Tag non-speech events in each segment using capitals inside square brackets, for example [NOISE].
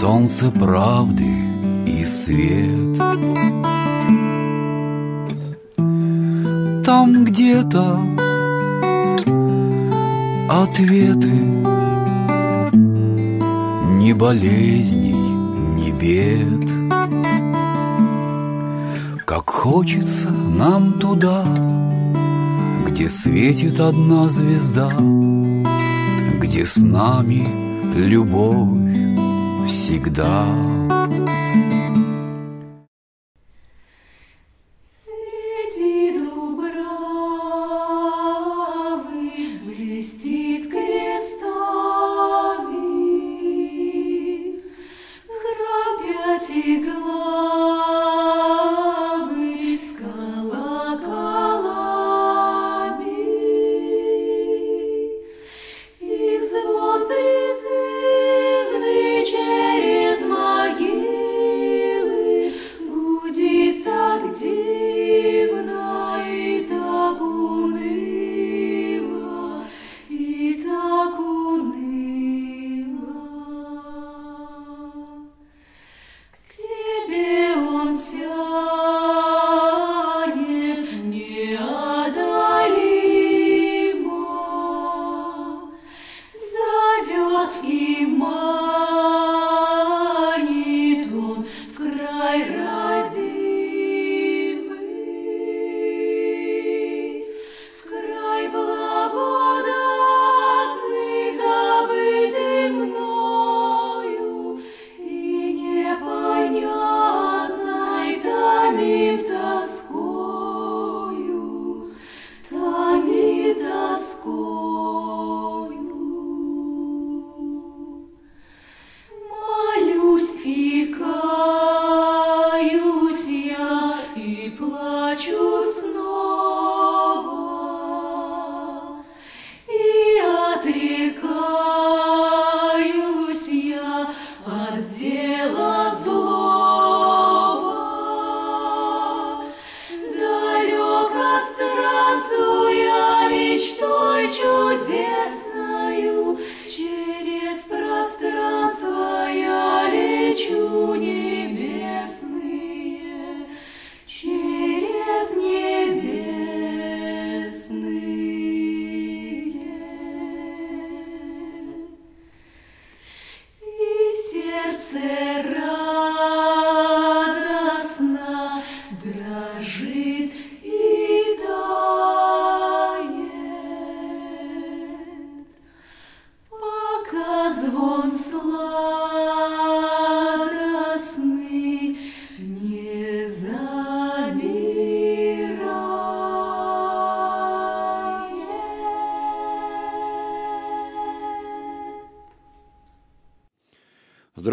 солнце правды и свет. Там где-то ответы Ни болезней, ни бед Как хочется нам туда Где светит одна звезда Где с нами любовь всегда.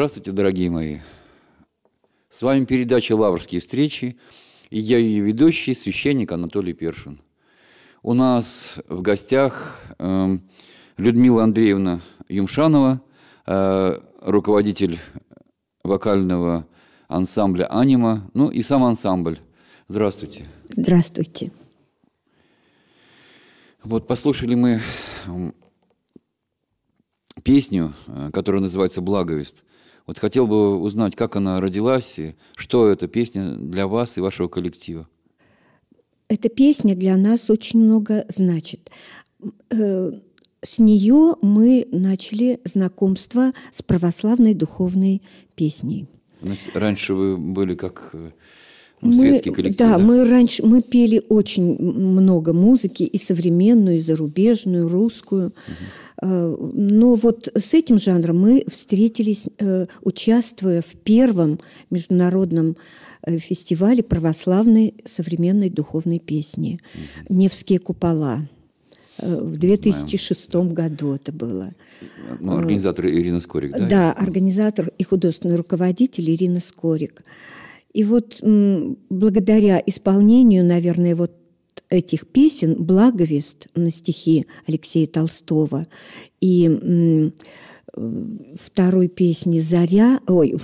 Здравствуйте, дорогие мои! С вами передача «Лаврские встречи» и я ее ведущий, священник Анатолий Першин. У нас в гостях эм, Людмила Андреевна Юмшанова, э, руководитель вокального ансамбля «Анима», ну и сам ансамбль. Здравствуйте. Здравствуйте. Вот послушали мы эм, песню, э, которая называется «Благовест». Вот хотел бы узнать, как она родилась, и что эта песня для вас и вашего коллектива. Эта песня для нас очень много значит. Э, с нее мы начали знакомство с православной духовной песней. раньше вы были как э, ну, мы, светский коллектив. Да, да, мы раньше мы пели очень много музыки, и современную, и зарубежную, русскую. Угу. Но вот с этим жанром мы встретились, э, участвуя в первом международном э, фестивале православной современной духовной песни «Невские купола». В 2006 Знаю. году это было. Ну, организатор Ирина Скорик, да? Да, организатор и художественный руководитель Ирина Скорик. И вот благодаря исполнению, наверное, вот этих песен «Благовест» на стихи Алексея Толстого и э, второй песни «Заря», ой,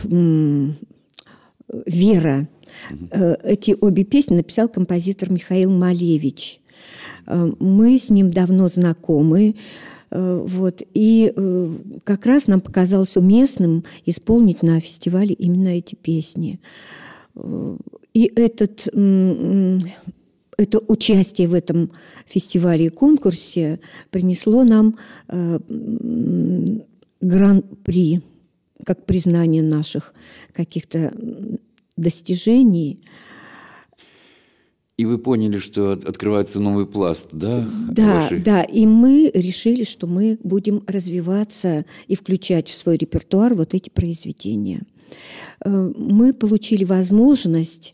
«Вера». Э, эти обе песни написал композитор Михаил Малевич. Э, мы с ним давно знакомы. Вот. И как раз нам показалось уместным исполнить на фестивале именно эти песни. И этот, это участие в этом фестивале и конкурсе принесло нам э, гран-при как признание наших каких-то достижений. И вы поняли, что открывается новый пласт, да? Да, вашей? да. И мы решили, что мы будем развиваться и включать в свой репертуар вот эти произведения. Э, мы получили возможность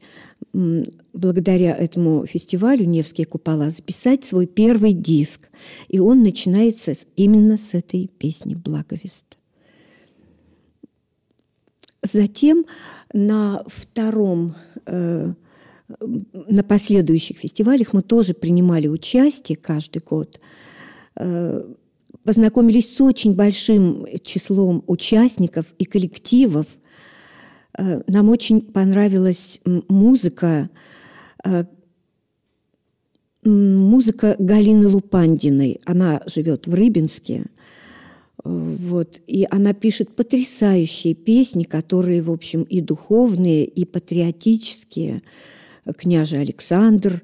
благодаря этому фестивалю «Невские купола» записать свой первый диск. И он начинается именно с этой песни «Благовест». Затем на втором, э, на последующих фестивалях мы тоже принимали участие каждый год. Э, познакомились с очень большим числом участников и коллективов, Э, нам очень понравилась музыка, э, музыка Галины Лупандиной. Она живет в Рыбинске. Э, вот. И она пишет потрясающие песни, которые, в общем, и духовные, и патриотические. «Княже Александр»,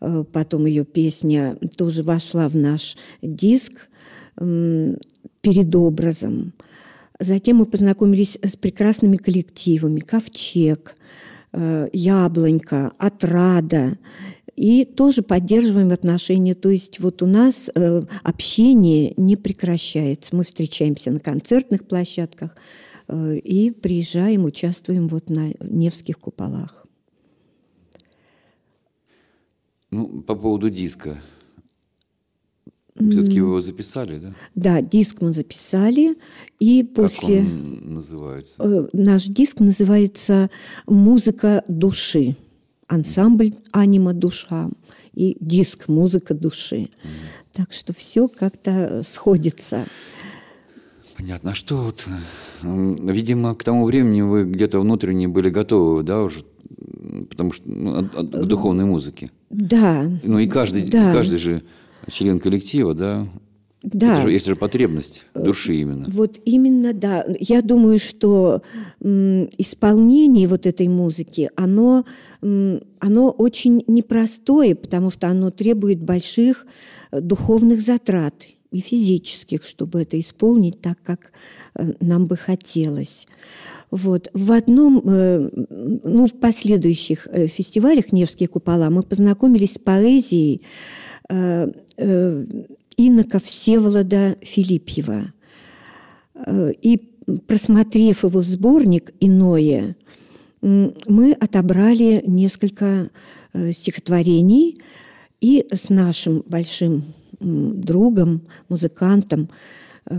потом ее песня тоже вошла в наш диск перед образом – Затем мы познакомились с прекрасными коллективами «Ковчег», э, «Яблонька», «Отрада», и тоже поддерживаем отношения. То есть вот у нас э, общение не прекращается. Мы встречаемся на концертных площадках э, и приезжаем, участвуем вот на Невских куполах. Ну, по поводу диска. Все-таки его записали, да? Да, диск мы записали. И после... Как он называется? Э, наш диск называется «Музыка души». Ансамбль «Анима душа» и диск «Музыка души». Так что все как-то сходится. Понятно. А что вот... Видимо, к тому времени вы где-то внутренне были готовы, да, уже потому что ну, от, от, к э, духовной музыке. Да. Ну и каждый, да. каждый же член коллектива, да? Да. Это же, это же потребность э, души именно. Вот именно, да. Я думаю, что исполнение вот этой музыки, оно, оно очень непростое, потому что оно требует больших э, духовных затрат и физических, чтобы это исполнить так, как э, нам бы хотелось. Вот. В одном, ну, в последующих фестивалях «Невские купола» мы познакомились с поэзией Э, э, инока Всеволода Филипьева. Э, и просмотрев его сборник «Иное», мы отобрали несколько стихотворений и с нашим большим другом, музыкантом,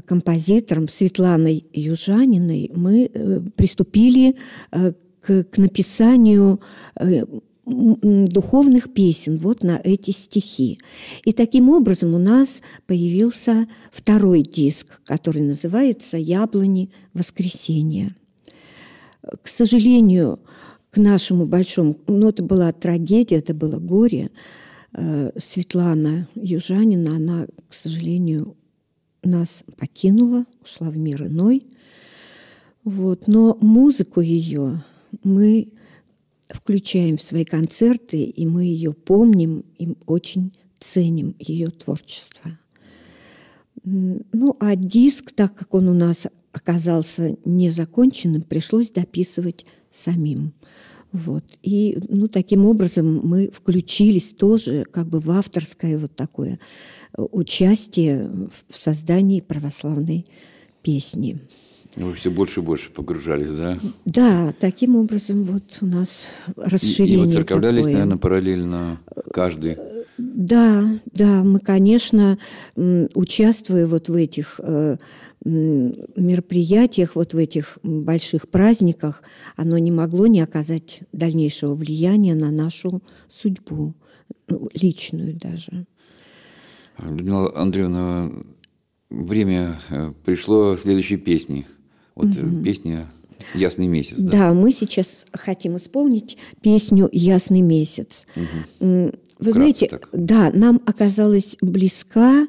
композитором Светланой Южаниной мы приступили к, к написанию духовных песен вот на эти стихи. И таким образом у нас появился второй диск, который называется «Яблони воскресенья». К сожалению, к нашему большому... Ну, это была трагедия, это было горе. Э, Светлана Южанина, она, к сожалению, нас покинула, ушла в мир иной. Вот. Но музыку ее мы включаем в свои концерты, и мы ее помним, и очень ценим ее творчество. Ну, а диск, так как он у нас оказался незаконченным, пришлось дописывать самим. Вот. И ну, таким образом мы включились тоже как бы в авторское вот такое э, участие в создании православной песни. Вы все больше и больше погружались, да? Да, таким образом вот у нас расширение И, и вы церковлялись, такое. наверное, параллельно каждый? Да, да, мы, конечно, участвуя вот в этих э, мероприятиях, вот в этих больших праздниках, оно не могло не оказать дальнейшего влияния на нашу судьбу, ну, личную даже. Людмила Андреевна, время э, пришло следующей песни – вот угу. песня Ясный месяц. Да? да, мы сейчас хотим исполнить песню Ясный месяц. Угу. Вы Вкратце знаете, так. да, нам оказалась близка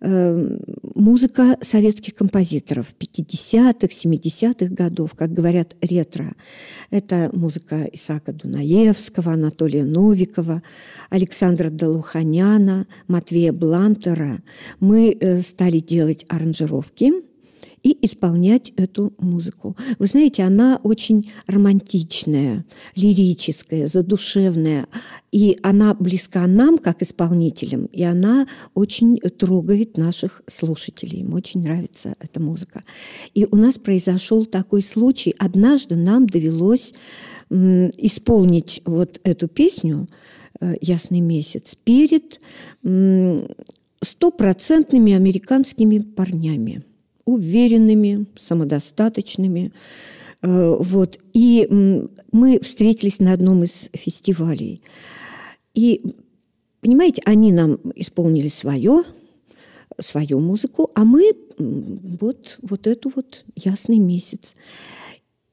э, музыка советских композиторов 50-х, 70-х годов, как говорят, ретро. Это музыка Исаака Дунаевского, Анатолия Новикова, Александра Долуханяна, Матвея Блантера. Мы э, стали делать аранжировки – и исполнять эту музыку. Вы знаете, она очень романтичная, лирическая, задушевная, и она близка нам, как исполнителям, и она очень трогает наших слушателей. Им очень нравится эта музыка. И у нас произошел такой случай. Однажды нам довелось исполнить вот эту песню э, «Ясный месяц» перед стопроцентными американскими парнями – уверенными, самодостаточными. Э, вот. И мы встретились на одном из фестивалей. И, понимаете, они нам исполнили свое, свою музыку, а мы вот, вот эту вот «Ясный месяц».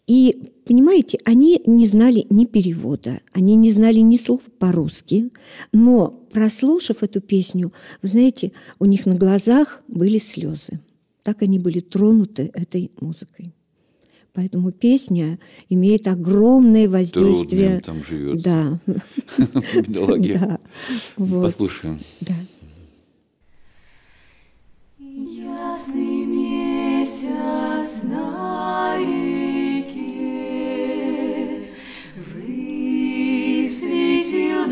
И, понимаете, они не знали ни перевода, они не знали ни слов по-русски, но, прослушав эту песню, вы знаете, у них на глазах были слезы. Так они были тронуты этой музыкой. Поэтому песня имеет огромное воздействие. Трудно там живется. Да. [LAUGHS] Бедолаги. Да. Вот. Послушаем. Да. Ясный месяц на реке, Вы светил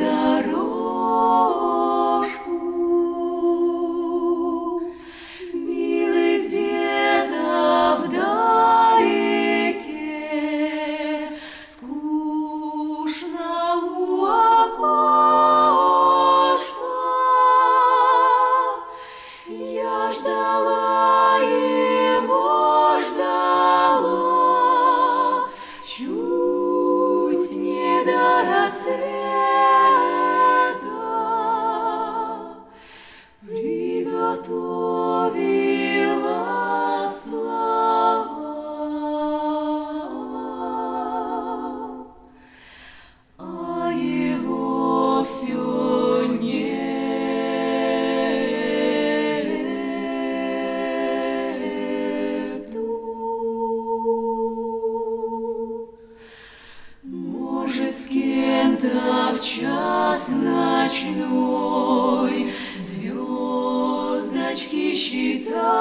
считать.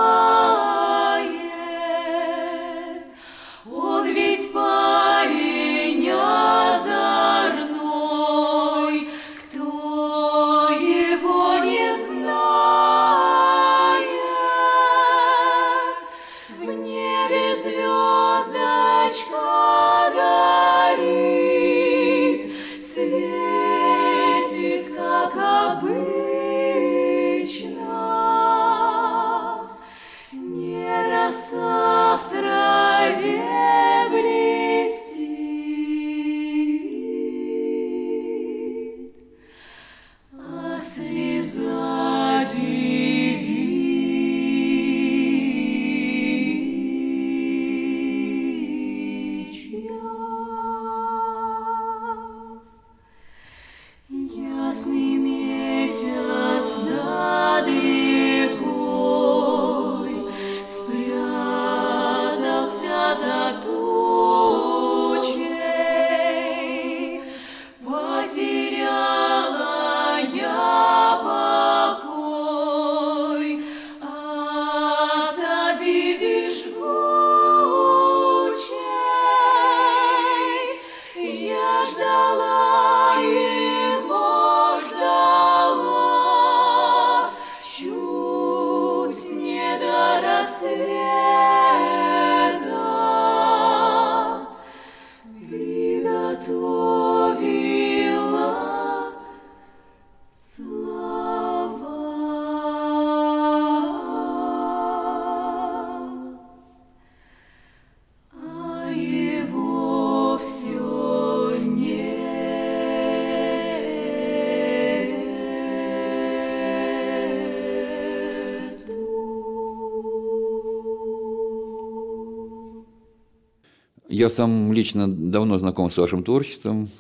Oh. я сам лично давно знаком с вашим творчеством.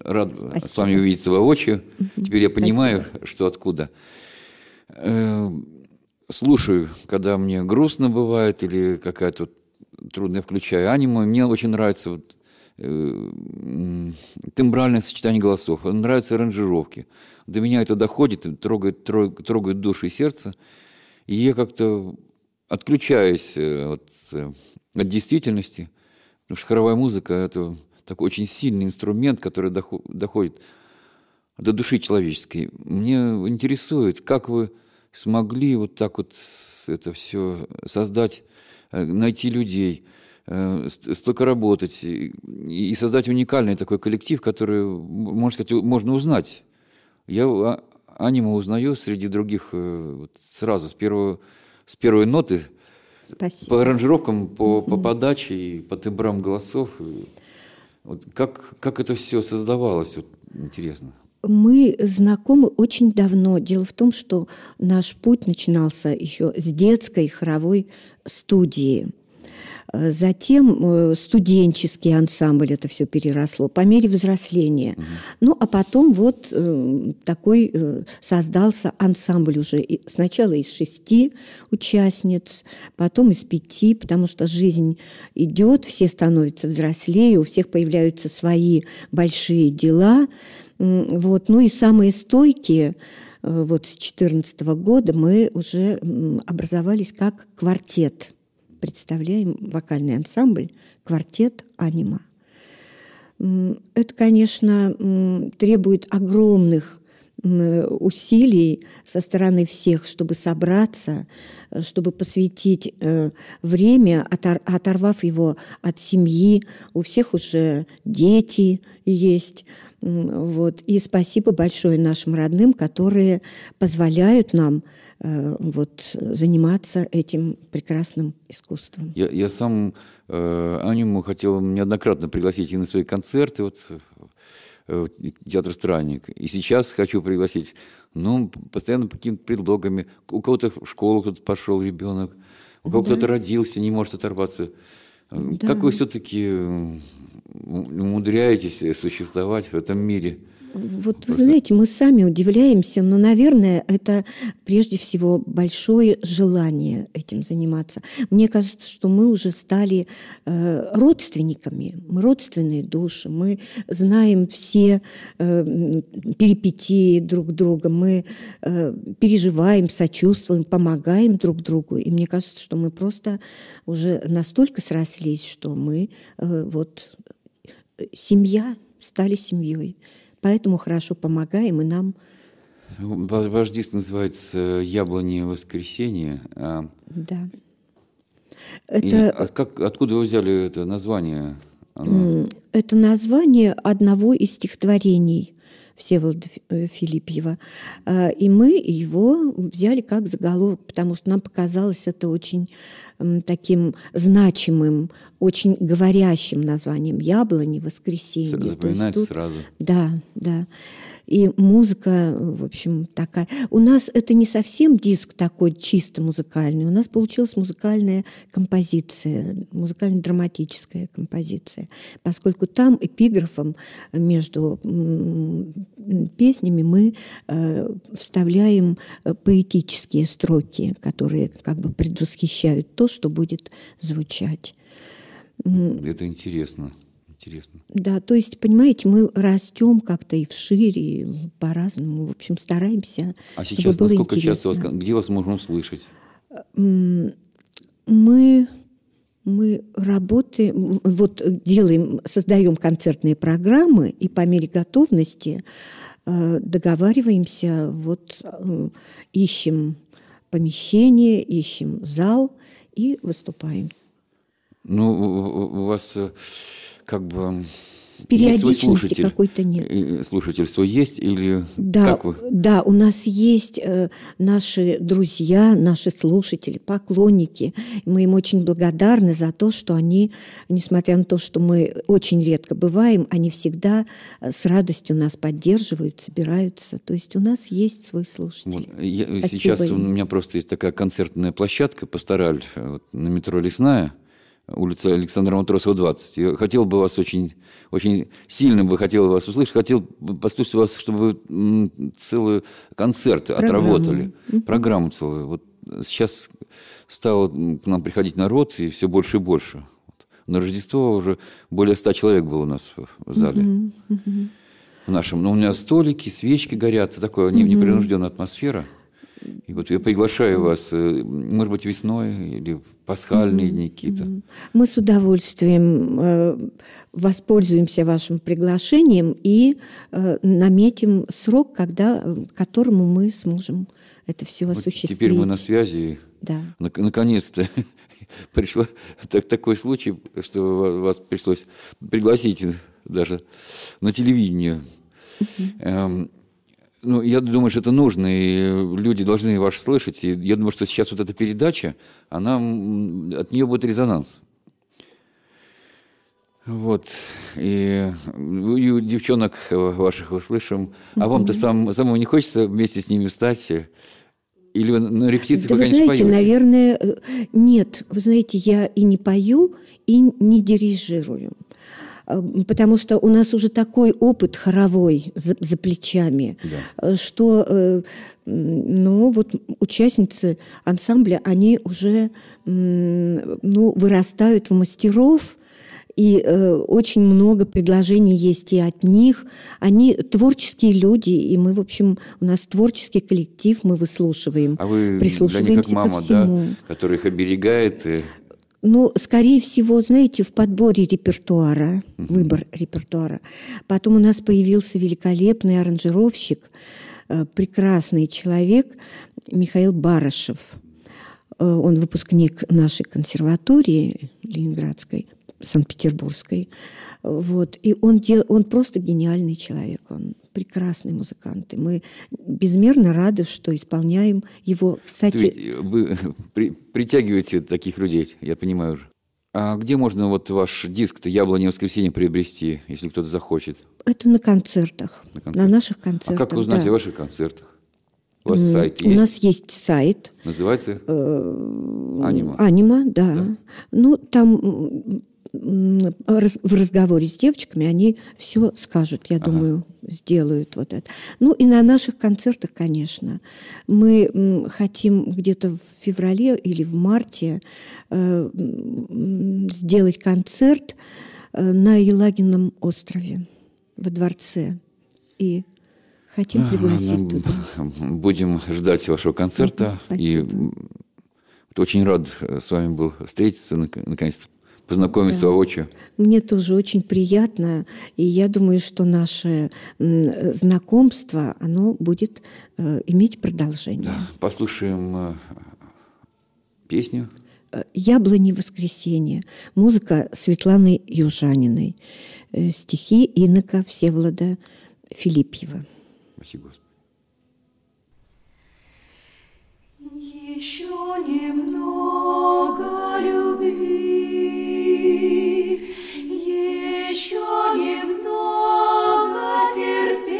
Рад Спасибо. с вами увидеться воочию. Угу. Теперь я понимаю, Спасибо. что откуда. Э, слушаю, когда мне грустно бывает или какая-то трудная, включаю аниму. Мне очень нравится вот, э, тембральное сочетание голосов, нравятся аранжировки. До меня это доходит, трогает, трогает, трогает душу и сердце. И я как-то отключаюсь э, от, от действительности – Потому что хоровая музыка – это такой очень сильный инструмент, который доходит до души человеческой. Мне интересует, как вы смогли вот так вот это все создать, э, найти людей, э, столько работать и создать уникальный такой коллектив, который, можно сказать, можно узнать. Я а, аниму узнаю среди других э, вот сразу, с, первого, с первой ноты – Спасибо. По аранжировкам, по, по подаче и по тембрам голосов. Вот как, как это все создавалось, вот, интересно? Мы знакомы очень давно. Дело в том, что наш путь начинался еще с детской хоровой студии. Э, затем э, студенческий ансамбль это все переросло по мере взросления. Угу. Ну, а потом вот э, такой создался ансамбль уже сначала из шести участниц, потом из пяти, потому что жизнь идет, все становятся взрослее, у всех появляются свои большие дела. Вот. Ну и самые стойкие вот с 2014 года мы уже образовались как квартет – представляем вокальный ансамбль «Квартет Анима». Это, конечно, требует огромных усилий со стороны всех, чтобы собраться, э, чтобы посвятить э, время, оторвав его от семьи. У всех уже дети есть, вот. И спасибо большое нашим родным, которые позволяют нам э, вот, заниматься этим прекрасным искусством. Я, я сам э, Аниму хотел неоднократно пригласить и на свои концерты, вот, э, театр «Странник». И сейчас хочу пригласить, ну, постоянно по какими-то предлогами. У кого-то в школу кто-то пошел ребенок, у кого-то да. кто-то родился, не может оторваться. Да. Как вы все-таки умудряетесь существовать в этом мире? Вот вы знаете, мы сами удивляемся, но, наверное, это прежде всего большое желание этим заниматься. Мне кажется, что мы уже стали э, родственниками, мы родственные души, мы знаем все э, перипетии друг друга, мы э, переживаем, сочувствуем, помогаем друг другу. И мне кажется, что мы просто уже настолько срослись, что мы э, вот э, семья стали семьей. Поэтому хорошо помогаем и нам. Ваш диск называется «Яблони воскресенье». А, да. Это... И, а как, откуда вы взяли это название? Оно... Это название одного из стихотворений – Всеволода э, Филиппьева. А, и мы его взяли как заголовок, потому что нам показалось это очень таким значимым, очень говорящим названием «Яблони», «Воскресенье». Запоминать тут, сразу. Да, да и музыка, в общем, такая. У нас это не совсем диск такой чисто музыкальный, у нас получилась музыкальная композиция, музыкально-драматическая композиция, поскольку там эпиграфом между песнями мы э, вставляем э, поэтические строки, которые как бы предвосхищают то, что будет звучать. Это интересно интересно. Да, то есть, понимаете, мы растем как-то и в шире, по-разному, в общем, стараемся. А сейчас чтобы было насколько интересно. часто вас, где вас можно услышать? Мы мы работаем, вот делаем, создаем концертные программы и по мере готовности э, договариваемся, вот э, ищем помещение, ищем зал и выступаем. Ну, у вас э, как бы Периодичности какой-то нет. Э, слушатель свой есть или да, как вы? Да, у нас есть э, наши друзья, наши слушатели, поклонники. Мы им очень благодарны за то, что они, несмотря на то, что мы очень редко бываем, они всегда э, с радостью нас поддерживают, собираются. То есть у нас есть свой слушатель. Вот. Я, э, сейчас им. у меня просто есть такая концертная площадка «Пастораль» вот, на метро «Лесная» улица Александра Матросова, 20. Я хотел бы вас очень, очень сильно бы хотел вас услышать, хотел послушать вас, чтобы вы целый концерт Программа. отработали, программу целую. Вот сейчас стало к нам приходить народ, и все больше и больше. На Рождество уже более ста человек было у нас в зале. Угу. Угу. В нашем. Но у меня столики, свечки горят, такое угу. непринужденная атмосфера. И вот я приглашаю вас, э, может быть, весной или в пасхальные дни какие-то. Мы с удовольствием э, воспользуемся вашим приглашением и э, наметим срок, когда, которому мы сможем это все вот осуществить. Теперь мы на связи. Да. Наконец-то [LAUGHS] пришло так, такой случай, что вас пришлось пригласить даже на телевидение. Mm-hmm. Ну, я думаю, что это нужно, и люди должны вас слышать. И я думаю, что сейчас вот эта передача, она, от нее будет резонанс. Вот. И, ну, и девчонок э, ваших услышим. А вам-то сам, самому не хочется вместе с ними встать? Или на репетиции да вы, вы конечно, знаете, поете? наверное, э, нет. Вы знаете, я и не пою, и не дирижирую. Эм, потому что у нас уже такой опыт хоровой за, за плечами, да. Э, что э, ну, вот участницы ансамбля, они уже ну, вырастают в мастеров, и э, очень много предложений есть и от них. Они творческие люди, и мы, в общем, у нас творческий коллектив, мы выслушиваем, а вы, прислушиваемся да, как мама, ко Да, которая их оберегает. И... Ну, скорее всего, знаете, в подборе репертуара, uh-huh. выбор репертуара. Потом у нас появился великолепный аранжировщик, э, прекрасный человек Михаил Барышев. Э, он выпускник нашей консерватории Ленинградской, Санкт-Петербургской. Вот. И он, дел... он просто гениальный человек. Он прекрасные музыканты. Мы безмерно рады, что исполняем его. Кстати, вы [LAUGHS] при, притягиваете таких людей, я понимаю уже. А где можно вот ваш диск-то «Яблони воскресенье» приобрести, если кто-то захочет? Это на концертах, на, концертах. на наших концертах. А как узнать да. о ваших концертах? У вас сайт есть? У нас есть сайт. Называется? Э, Анима. Анима, да. да. Ну, там в разговоре с девочками они все скажут, я ага. думаю, сделают вот это. Ну и на наших концертах, конечно. Мы хотим где-то в феврале или в марте э, сделать концерт э, на Елагином острове во дворце. И хотим пригласить ну, туда. [LAUGHS] Будем ждать вашего концерта. Спасибо. И очень рад э, с вами был встретиться, наконец-то познакомиться да. воочию. Мне тоже очень приятно, и я думаю, что наше знакомство, оно будет э, иметь продолжение. Да, послушаем э, песню. Э, «Яблони воскресенье». Музыка Светланы Южаниной. Стихи инока Всевлада Филипьева. Спасибо, Господи. Еще немного любви еще немного терпеть.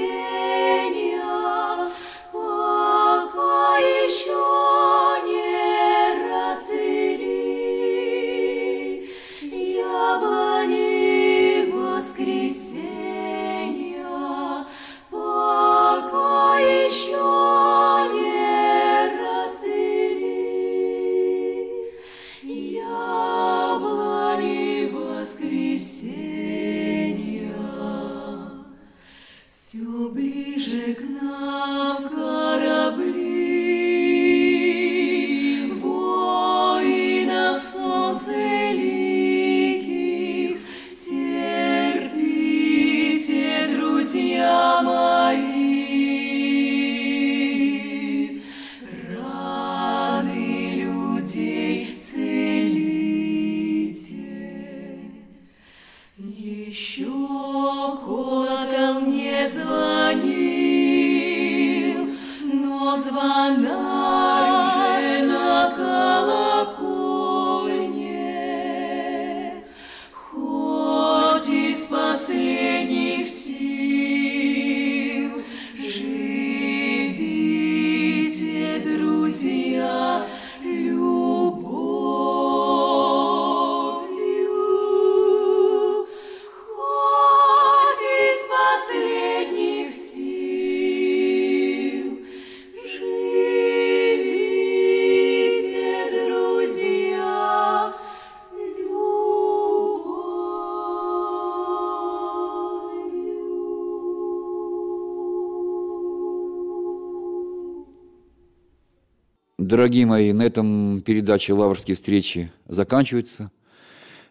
Дорогие мои, на этом передача «Лаврские встречи» заканчивается.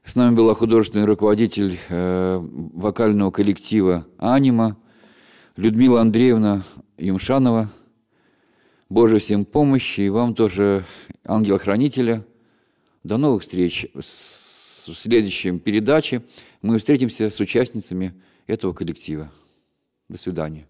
С нами была художественный руководитель э, вокального коллектива «Анима» Людмила Андреевна Юмшанова. Боже всем помощи и вам тоже, ангела-хранителя. До новых встреч. в следующем передаче мы встретимся с участницами этого коллектива. До свидания.